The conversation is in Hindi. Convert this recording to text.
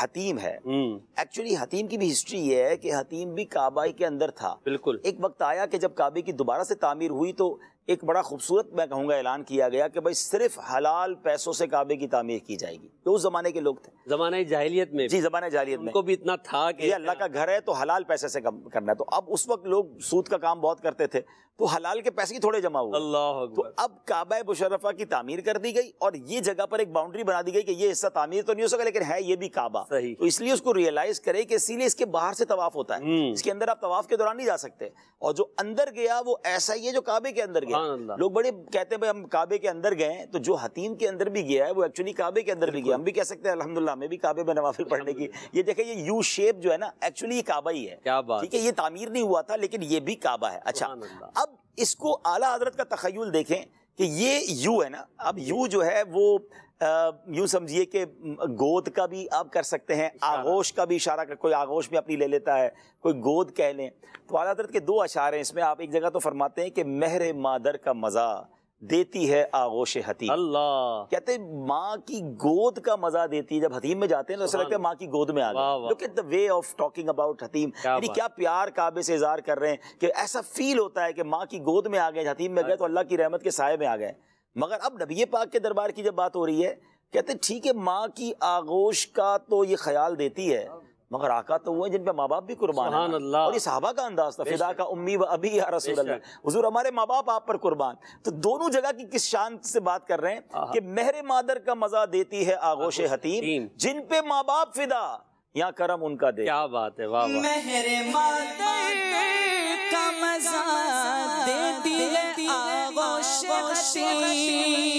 हतीम है एक्चुअली हम्म। हतीम की भी हिस्ट्री ये है कि हतीम भी काबाई के अंदर था बिल्कुल एक वक्त आया कि जब काबे की दोबारा से तामीर हुई तो एक बड़ा खूबसूरत मैं कहूँगा ऐलान किया गया कि भाई सिर्फ हलाल पैसों से काबे की तामीर की जाएगी तो उस जमाने के लोग थे जमाने जाहिलियत में जी जमाने जाहिलियत में उनको भी इतना था कि अल्लाह का घर है तो हलाल पैसे से कम करना है तो अब उस वक्त लोग सूद का काम बहुत करते थे तो हलाल के पैसे ही थोड़े जमा हुए अल्लाह तो अब काबा मुशरफा की तमीर कर दी गई और ये जगह पर एक बाउंड्री बना दी गई कि ये हिस्सा तमीर तो नहीं हो सका लेकिन है ये भी काबा सही तो इसलिए उसको रियलाइज करे कि इसीलिए इसके बाहर से तवाफ होता है हम्म। इसके अंदर आप तवाफ के दौरान नहीं जा सकते और जो अंदर गया वो ऐसा ही है जो काबे के अंदर गया गया लोग बड़े कहते हैं भाई हम काबे के अंदर गए तो जो हतीम के अंदर भी गया है वो एक्चुअली काबे के अंदर भी गया हम भी कह सकते हैं अलहमदुल्ला हमें भी काबे में नवाफिल पढ़ने की ये देखे ये यू शेप जो है ना एक्चुअली ये काबा ही है क्या बात ठीक है ये तामीर नहीं हुआ था लेकिन ये भी काबा है अच्छा अब इसको आला हजरत का तखयल देखें कि ये यू है ना अब यू जो है वो यूं समझिए कि गोद का भी आप कर सकते हैं आगोश का भी इशारा कर कोई आगोश में अपनी ले लेता है कोई गोद कह लें तो आला हजरत के दो अशार हैं इसमें आप एक जगह तो फरमाते हैं कि महर मादर का मज़ा देती है आगोश हतीम अल्लाह कहते माँ की गोद का मजा देती है जब हतीम में जाते हैं तो ऐसा लगता है माँ की गोद में आ गए the way of talking about Hatim यानी क्या प्यार काबे से इजहार कर रहे हैं कि ऐसा फील होता है कि माँ की गोद में आ गए हतीम में गए तो अल्लाह की रहमत के साय में आ गए मगर अब नबी पाक के दरबार की जब बात हो रही है कहते ठीक है माँ की आगोश का तो ये ख्याल देती है मगर आका तो वो है जिन पे माँ बाप भी कुर्बान है और ये साहबा का अंदाज था फिदा का उम्मी व अभी या रसूल अल्लाह हुजूर हमारे माँ बाप आप पर कुर्बान तो दोनों जगह की किस शान से बात कर रहे हैं कि मेहर मादर का मजा देती है आगोश हतीम जिन पे माँ बाप फिदा यहाँ करम उनका दे क्या बात है वाह मेहर मादर का मजा देती है आगोश हतीम